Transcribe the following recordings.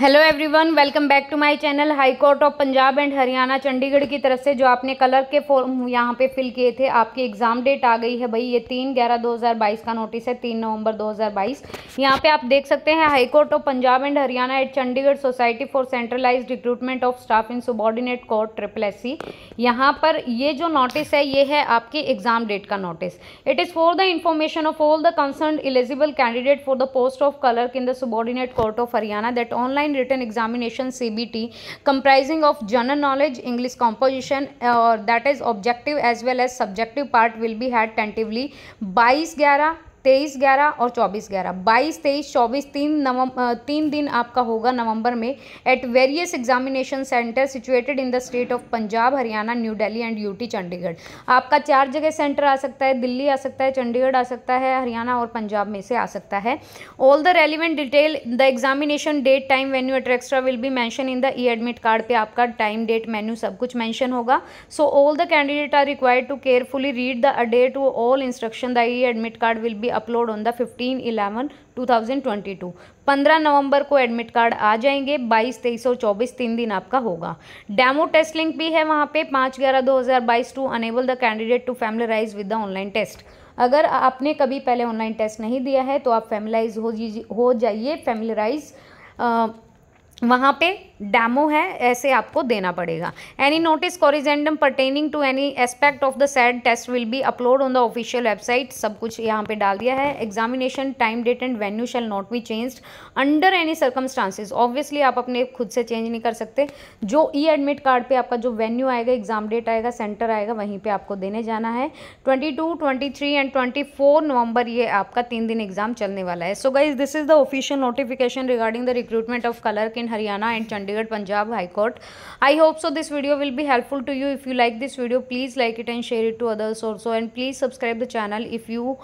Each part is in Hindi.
Hello everyone welcome back to my channel high court of Punjab and Haryana Chandigarh की तरफ से जो आपने कलर के फॉर्म यहाँ पे फिल किए थे आपकी एग्ज़ाम डेट आ गई है भाई ये तीन ग्यारह दो हज़ार बाईस का नोटिस है तीन नवंबर दो हज़ार बाईस यहाँ पे आप देख सकते हैं high court of Punjab and Haryana at Chandigarh society for centralize recruitment of staff in subordinate court triple S C यहाँ पर ये जो नोटिस है ये है आपके एग्ज़ाम डेट का notice it is for the information of all the concern eligible candidate for the post of clerk in the subordinate court of Haryana that online written examination CBT comprising of general knowledge, English composition or uh, that is objective as well as subjective part will be had tentatively 22 11 तेईस ग्यारह और चौबीस ग्यारह बाईस तेईस चौबीस तीन नवम तीन दिन आपका होगा नवंबर में at various examination centre situated in the state of Punjab Haryana new Delhi and UT Chandigarh आपका चार जगह सेंटर आ सकता है दिल्ली आ सकता है चंडीगढ़ आ सकता है हरियाणा और पंजाब में से आ सकता है all the relevant detail the examination date time venue et cetera will be mention in the e admit card पर आपका टाइम डेट मेन्यू सब कुछ मैंशन होगा so all the candidate are required to carefully read the adhere to all instruction the e admit card will be upload on the fifteen eleven two thousand twenty two पंद्रह नवंबर को एडमिट कार्ड आ जाएंगे बाईस तेईस और चौबीस तीन दिन आपका होगा डेमो टेस्ट लिंक भी है वहाँ पे पाँच ग्यारह दो हज़ार बाईस to enable the candidate to familiarize with the online test अगर आपने कभी पहले ऑनलाइन टेस्ट नहीं दिया है तो आप फैमिलाइज हो हो जाइए फैमिलराइज वहाँ पे डैमो है ऐसे आपको देना पड़ेगा any notice corrigendum pertaining to any aspect of the said test will be upload on the official website सब कुछ यहाँ पे डाल दिया है examination time date and venue shall not be changed under any circumstances obviously आप अपने खुद से चेंज नहीं कर सकते जो ई एडमिट कार्ड पर आपका जो वेन्यू आएगा एग्जाम डेट आएगा सेंटर आएगा वहीं पर आपको देने जाना है twenty two twenty three and twenty four November ये आपका तीन दिन एग्जाम चलने वाला है so guys this is the official notification regarding the recruitment of clerk in Haryana and Chandigarh Punjab High Court. I hope so this video will be helpful to you. If you like this video please like it and share it to others also and please subscribe the channel if you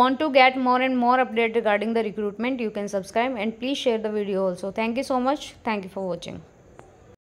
want to get more and more update regarding the recruitment you can subscribe and please share the video also. Thank you so much. Thank you for watching.